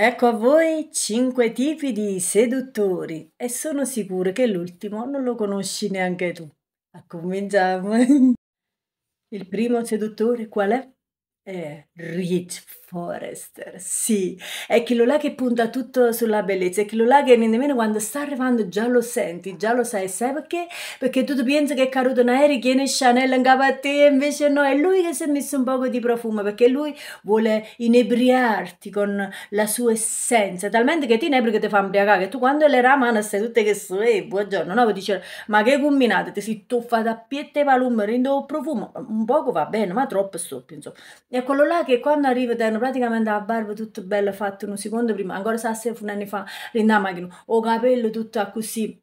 Ecco a voi cinque tipi di seduttori e sono sicuro che l'ultimo non lo conosci neanche tu. A cominciamo. Il primo seduttore qual è? È Rich Forester, sì, è quello là che punta tutto sulla bellezza, è quello là che nemmeno quando sta arrivando già lo senti, già lo sai, sai perché? Perché tu pensi che è caduto un aereo, che Chanel in capo a te, invece no, è lui che si è messo un poco di profumo, perché lui vuole inebriarti con la sua essenza, talmente che ti inebri che ti fa imbriacare, che tu quando le ramane stai tutte che su, ehi, buongiorno, no, dice, ma che combinate, ti si tuffa da piette palume, rindo profumo, un poco va bene, ma troppo stoppi, insomma, è quello là che quando arriva da c'erano cioè, praticamente la barba tutta bella fatta un secondo prima, ancora sa sasse un anno fa, rinda macchina, o capello tutto così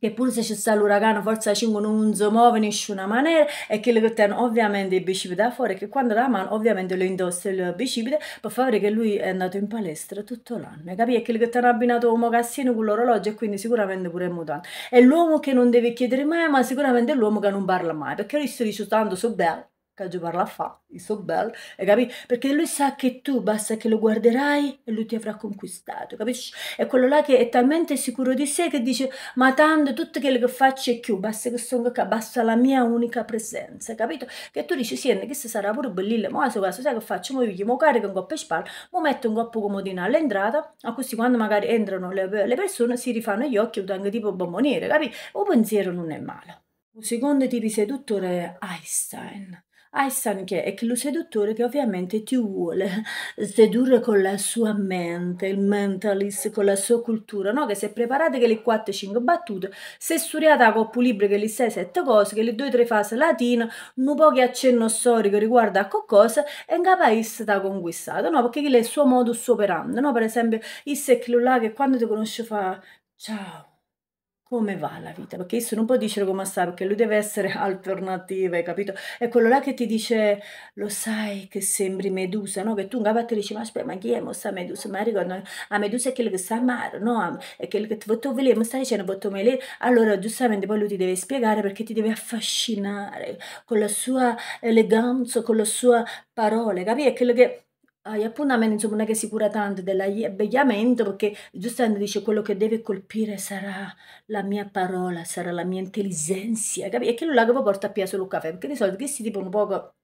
che pur se c'è stato l'uragano forza 5 non si muove in nessuna maniera e che le tengono ovviamente i bicipiti da fuori che quando la mano ovviamente lo indossa il bicipite per favore che lui è andato in palestra tutto l'anno capì? E che le hanno abbinato un mocassino con l'orologio e quindi sicuramente pure è mutante è l'uomo che non deve chiedere mai ma sicuramente è l'uomo che non parla mai perché lui si dice so bello che Gio parla fa, il suo bel, capi? Perché lui sa che tu basta che lo guarderai e lui ti avrà conquistato, capisci? È quello là che è talmente sicuro di sé che dice, ma tanto tutto quello che faccio è più, basta che sono qua, basta la mia unica presenza, capito? Che tu dici, sì, che se sarà pure bellile, ma se caso sai che faccio, mo io mo carico un coppa e spalla, mo metto un coppo comodino all'entrata, a così quando magari entrano le, le persone si rifanno gli occhi, anche tipo bomboniere, capito? O pensiero non è male. Un secondo di riseduttore è Einstein ai ah, che lo seduttore che ovviamente ti vuole sedurre con la sua mente, il mentalist, con la sua cultura, no? Che se preparate che le 4-5 battute, se studiate con libri che le 6-7 cose, che le 2-3 fasi latine, un po' che accenno storico riguardo a qualcosa, è capace da conquistare, no? Perché è il suo modus operandi, no? Per esempio, il secchio là che quando ti conosce fa ciao come va la vita, perché se non può dire come sta, perché lui deve essere alternativa, hai capito? È quello là che ti dice, lo sai che sembri Medusa, no? Che tu in te dici, ma aspetta, ma chi è questa Medusa? Ma ricordo, a Medusa è quello che sta a mare, no? È quello che ti voto veleno, mi stai dicendo voto meleno. Allora giustamente poi lui ti deve spiegare perché ti deve affascinare con la sua eleganza, con la sua parola, capito? È quello che agli ah, appuntamenti, insomma, non è che si cura tanto dell'abbigliamento perché giustamente dice quello che deve colpire sarà la mia parola, sarà la mia intelligenza, capito? E quello che non porta a piacere il caffè perché di solito questi tipo un poco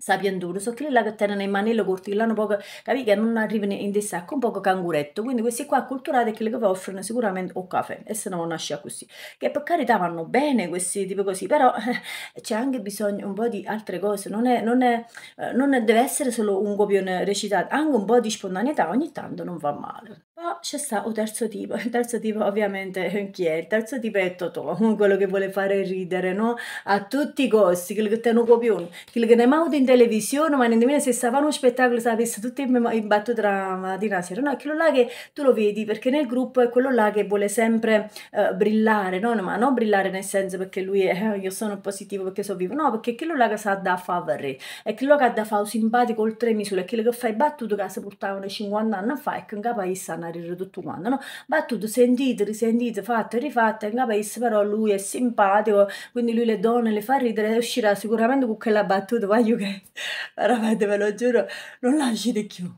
sapendo so che là che tenono in manello cortillano poco capì che non arrivano in distacco un poco canguretto quindi questi qua acculturati che vi offrono sicuramente o caffè e se non nasce così che per carità vanno bene questi tipo così però c'è anche bisogno un po' di altre cose non, è, non, è, eh, non è, deve essere solo un copione recitato anche un po' di spontaneità ogni tanto non va male poi c'è sta un terzo tipo il terzo tipo ovviamente chi è? il terzo tipo è Totò quello che vuole fare ridere no? a tutti i costi quello che tenono copione quello che ne mauda in televisione, ma nemmeno se stavano uno spettacolo sapesse tutti imbattuti tra mattina a sera. No, è quello là che tu lo vedi perché nel gruppo è quello là che vuole sempre uh, brillare, no? ma non brillare nel senso perché lui è eh, io sono positivo perché so vivo, no, perché è quello là che sa da favore, è quello che ha da fare simpatico oltre misura, è quello che fa i battuti che si portavano 50 anni fa e che in paese hanno ridere tutto quanto, no? Battuto, sentite, risentite, fatte, rifatte, in paese però lui è simpatico, quindi lui le donne le fa ridere e uscirà sicuramente con quella battuta, voglio che veramente ve lo giuro, non lasci di più,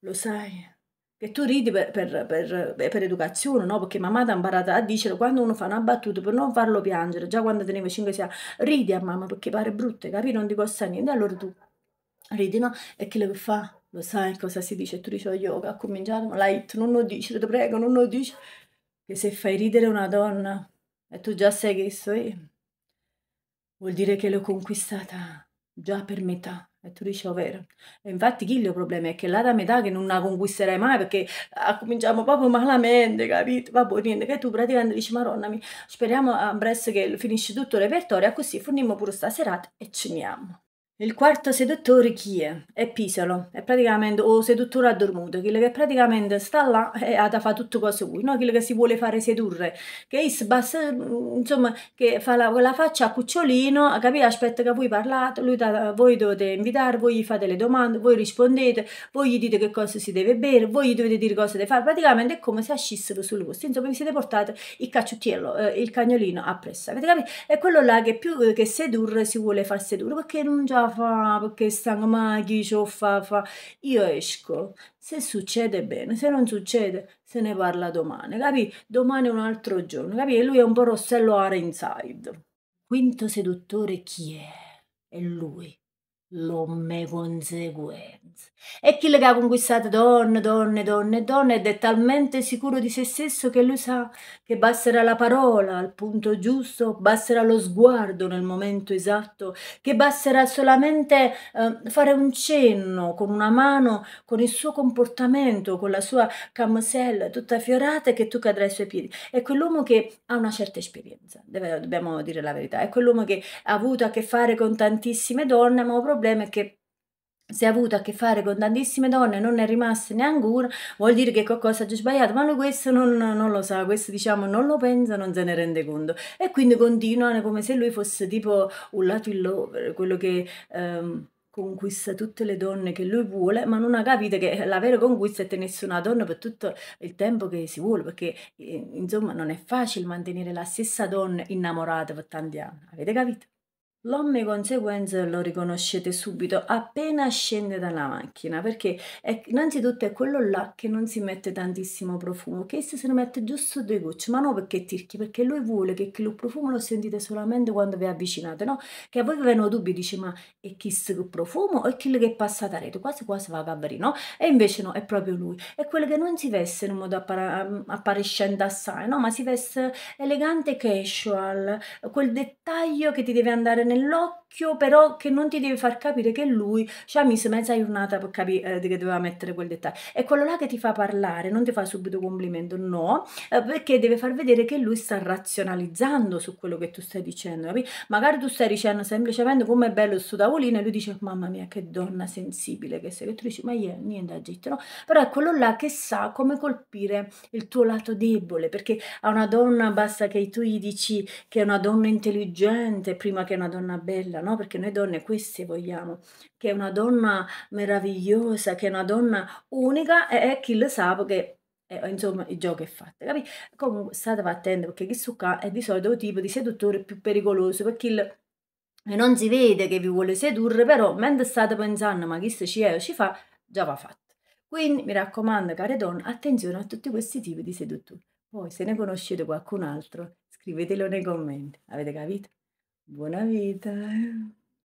lo sai. Che tu ridi per, per, per, per educazione, no? Perché mamma ti ha imparato a dicere quando uno fa una battuta per non farlo piangere, già quando teneva 5 anni, ridi a mamma perché pare brutto, capito? Non ti costa niente, allora tu ridi, no? E che lo fa? Lo sai cosa si dice? Tu dici, oh, io ho cominciato, ma light, non lo dici, ti prego, non lo dici. Che se fai ridere una donna e tu già sai che so io, vuol dire che l'ho conquistata Già per metà. E tu dici, oh, vero. E infatti chi il problema è che la da metà che non la conquisterai mai perché ah, cominciamo proprio malamente, capito? Vabbè, niente, che tu praticamente dici, Maronna, mi... speriamo a ah, presto che finisce tutto il repertorio, così forniamo pure sta serata e ceniamo. Il quarto seduttore chi è? È Pisolo, è praticamente o seduttore addormuto, quello che praticamente sta là e ha da fare tutto cosa lui, no? quello che si vuole fare sedurre, che sbassa, insomma, che fa la, la, faccia a cucciolino, capito? Aspetta che voi parlate, lui da, voi dovete invitare, voi gli fate le domande, voi rispondete, voi gli dite che cosa si deve bere, voi gli dovete dire cosa deve fare, praticamente è come se ascissero sul vostro, insomma vi siete portati il cacciottiello, eh, il cagnolino appresso, avete capito? È quello là che più che sedurre si vuole far sedurre, perché non già fa perché stanno chi ciò fa fa. Io esco. Se succede bene, se non succede se ne parla domani, capi? Domani è un altro giorno, capi? E lui è un po' Rossello Arenside. Quinto seduttore chi è? È lui l'omme conseguenza. E chi le ha conquistate donne, donne, donne, donne ed è talmente sicuro di se stesso che lui sa che basterà la parola al punto giusto, basterà lo sguardo nel momento esatto, che basterà solamente eh, fare un cenno con una mano, con il suo comportamento, con la sua camisella tutta fiorata che tu cadrai ai suoi piedi. È quell'uomo che ha una certa esperienza, deve, dobbiamo dire la verità, è quell'uomo che ha avuto a che fare con tantissime donne, ma proprio problema è che se ha avuto a che fare con tantissime donne non è rimasta neanche una, vuol dire che qualcosa ha già sbagliato, ma lui questo non, non, lo sa, questo diciamo non lo pensa, non se ne rende conto. E quindi continuano come se lui fosse tipo un lato in lover, quello che... Ehm, conquista tutte le donne che lui vuole, ma non ha capito che la vera conquista è tenersi una donna per tutto il tempo che si vuole, perché eh, insomma non è facile mantenere la stessa donna innamorata per tanti anni, avete capito? L'omme conseguenza lo riconoscete subito appena scende dalla macchina perché è, innanzitutto è quello là che non si mette tantissimo profumo, che se ne mette giusto due gocce, ma non perché tirchi, perché lui vuole che il profumo lo sentite solamente quando vi avvicinate, no? Che a voi vengono dubbi, dice ma è chi il profumo o è quello che è passato a rete, quasi quasi va a gabbarino, no? E invece no, è proprio lui, è quello che non si veste in modo appara- appariscente assai, no? Ma si veste elegante casual, quel dettaglio che ti deve andare nel nell'occhio, però che non ti deve far capire che lui ci ha messo mezza giornata per capire eh, che doveva mettere quel dettaglio. È quello là che ti fa parlare, non ti fa subito complimento, no, eh, perché deve far vedere che lui sta razionalizzando su quello che tu stai dicendo. Capi? Magari tu stai dicendo semplicemente come è bello il suo tavolino e lui dice mamma mia che donna sensibile che sei, che tu dici ma io niente da no? Però è quello là che sa come colpire il tuo lato debole, perché a una donna basta che tu gli dici che è una donna intelligente prima che una donna donna bella, no? Perché noi donne queste vogliamo, che è una donna meravigliosa, che è una donna unica e, e chi lo sa che eh, insomma il gioco è fatto capito? comunque state attenti perché chi su qua è di solito il tipo di seduttore più pericoloso perché il, non si vede che vi vuole sedurre però mentre state pensando ma chi se ci è o ci fa già va fatto quindi mi raccomando care donne attenzione a tutti questi tipi di seduttori poi se ne conoscete qualcun altro scrivetelo nei commenti avete capito? Buona vita!